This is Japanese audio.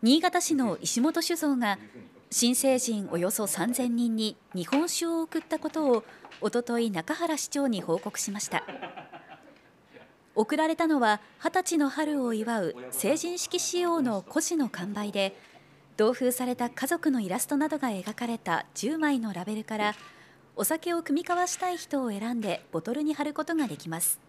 新潟市の石本酒造が新成人およそ3000人に日本酒を送ったことをおととい中原市長に報告しました送られたのは20歳の春を祝う成人式仕様の古紙の完売で同封された家族のイラストなどが描かれた10枚のラベルからお酒を酌み交わしたい人を選んでボトルに貼ることができます